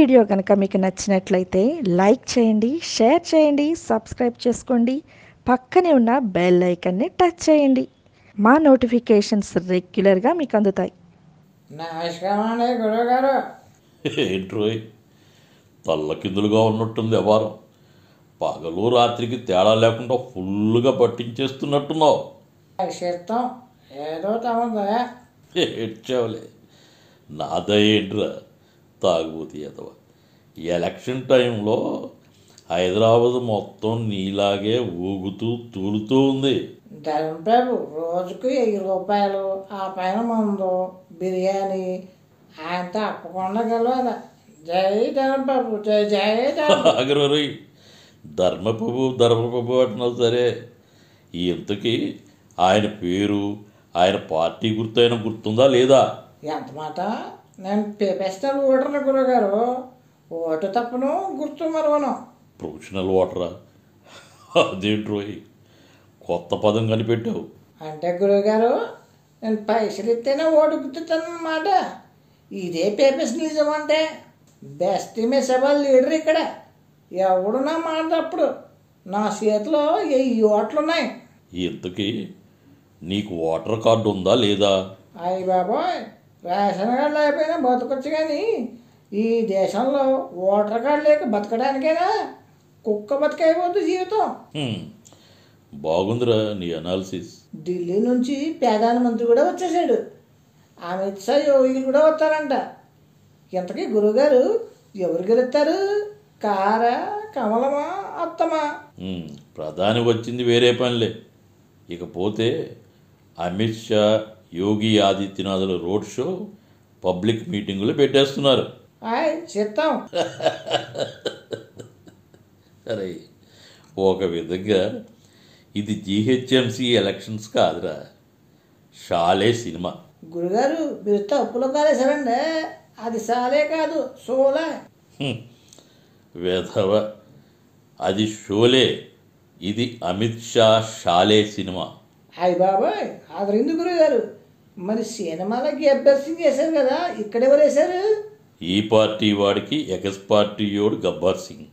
video కనుక మీకు నచ్చినట్లయితే లైక్ చేయండి షేర్ చేయండి సబ్స్క్రైబ్ చేసుకోండి పక్కనే ఉన్న బెల్ ఐకన్ని టచ్ చేయండి మా నోటిఫికేషన్స్ రెగ్యులర్గా మీకు అందుతాయి తల్లకిందులుగా ఉన్నట్టుంది వ్యవహారం పగలు రాత్రికి తేడా లేకుండా ఫుల్గా పట్టించేస్తున్నట్టున్నావు నాదే ఏంట్రా తాగుబోతి ఎదవా ఎలక్షన్ టైంలో హైదరాబాద్ మొత్తం నీలాగే ఊగుతూ తూలుతూ ఉంది ధరణ్ బాబు రోజుకు వెయ్యి రూపాయలు ఆ పైన మందు బిర్యానీ ఆయన తప్పకుండా గెలవాలి జై ధరణ్ బాబు జై జై అగ్రవరి ధర్మప్రభు ధర్మప్రభు అంటున్నా సరే ఇంతకీ ఆయన పేరు ఆయన పార్టీ గుర్తు గుర్తైన గుర్తుందా లేదా ఎంత మాట నేను పెస్టల్ ఓటర్లు గురుగారు ఓటు తప్పును గుర్తు మరవను ప్రొఫెషనల్ ఓటరా అదేంటి రోయ్ కొత్త పదం కనిపెట్టావు అంటే గురువుగారు నేను పైసలు ఇస్తేనే ఓటు గుర్తుతానమాట ఇదే పేపర్స్ నిజం అంటే బెస్ట్ సభ లీడర్ ఇక్కడ ఎవడు నా మాట అప్పుడు నా చేతిలో ఏ ఓట్లున్నాయి ఇంతకీ నీకు ఓటర్ కార్డు ఉందా లేదా అయ్యి బాబోయ్ రేషన్ కార్డు లేకపోయినా బతకొచ్చు కానీ ఈ దేశంలో ఓటర్ కార్డు లేక బతకడానికేనా కుక్క బతికైపోద్దు జీవితం బాగుందిరా నీ అనాలిసిస్ ఢిల్లీ నుంచి ప్రధానమంత్రి కూడా వచ్చేసాడు అమిత్ షా యోగిలు కూడా వస్తారంట ఇంతకీ గురువుగారు ఎవరు గెలుస్తారు కారా కమలమా అత్తమా ప్రధాని వచ్చింది వేరే పనిలే ఇకపోతే అమిత్ షా యోగి ఆదిత్యనాథుల రోడ్ షో పబ్లిక్ మీటింగులు పెట్టేస్తున్నారు ఆయ్ చిత్తం సరే ఒక విధంగా ఇది జిహెచ్ఎంసి ఎలక్షన్స్ కాదురా షాలే సినిమా గురుగారు మీరు తప్పులు కాలేసారండి అది సాలే కాదు షోలే వేధవ అది షోలే ఇది అమిత్ షా షాలే సినిమా అయ్య బాబాయ్ అదరింది గురుగారు మరి సినిమాలకి అభ్యర్థం చేశారు కదా ఇక్కడెవరు వేశారు ఈ పార్టీ వాడికి ఎగస్ పార్టీ ఓడు గబ్బార్ సింగ్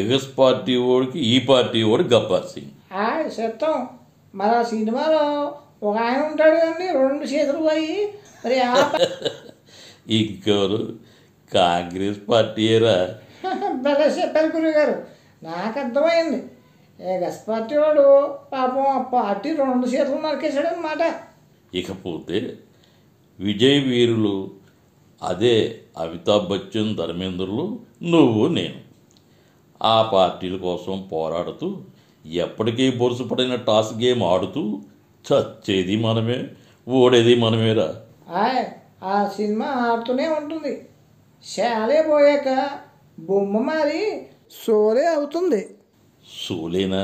ఎగస్ పార్టీ ఓడికి ఈ పార్టీ ఓడు గబ్బార్ సింగ్ మరి ఆ సినిమాలో ఒక ఆయన ఉంటాడు కానీ రెండు చేతులు పోయి మరి ఇంకోరు కాంగ్రెస్ పార్టీ భలే చెప్పారు గారు నాకు అర్థమైంది ఎగస్ పార్టీ వాడు పాపం ఆ పార్టీ రెండు చేతులు నరికేశాడు అనమాట ఇకపోతే విజయ్ వీరులు అదే అమితాబ్ బచ్చన్ ధర్మేంద్రులు నువ్వు నేను ఆ పార్టీల కోసం పోరాడుతూ ఎప్పటికీ పడిన టాస్ గేమ్ ఆడుతూ చచ్చేది మనమే ఓడేది మనమేరా ఆయ్ ఆ సినిమా ఆడుతూనే ఉంటుంది శాలే పోయాక బొమ్మ మారి సోలే అవుతుంది సోలేనా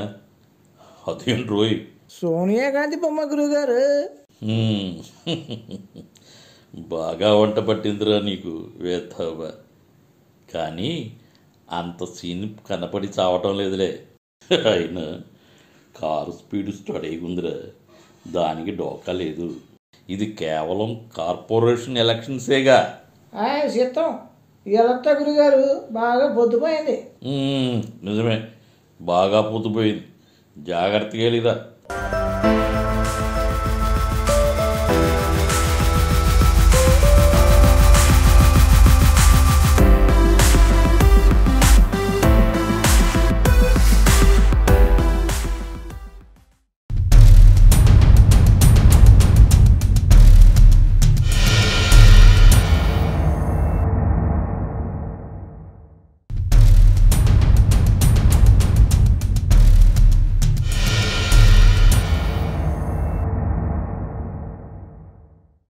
అదేంట్రోయ్ సోనియా గాంధీ బొమ్మ గారు బాగా వంట పట్టిందిరా నీకు వేతావా కానీ అంత సీన్ కనపడి చావటం లేదులే అయినా కారు స్పీడ్ స్టడీగుందిరా దానికి డోకా లేదు ఇది కేవలం కార్పొరేషన్ ఎలక్షన్సేగా సీతం ఎలా గురుగారు బాగా పొద్దుపోయింది నిజమే బాగా పొద్దుపోయింది జాగ్రత్తగా లేదా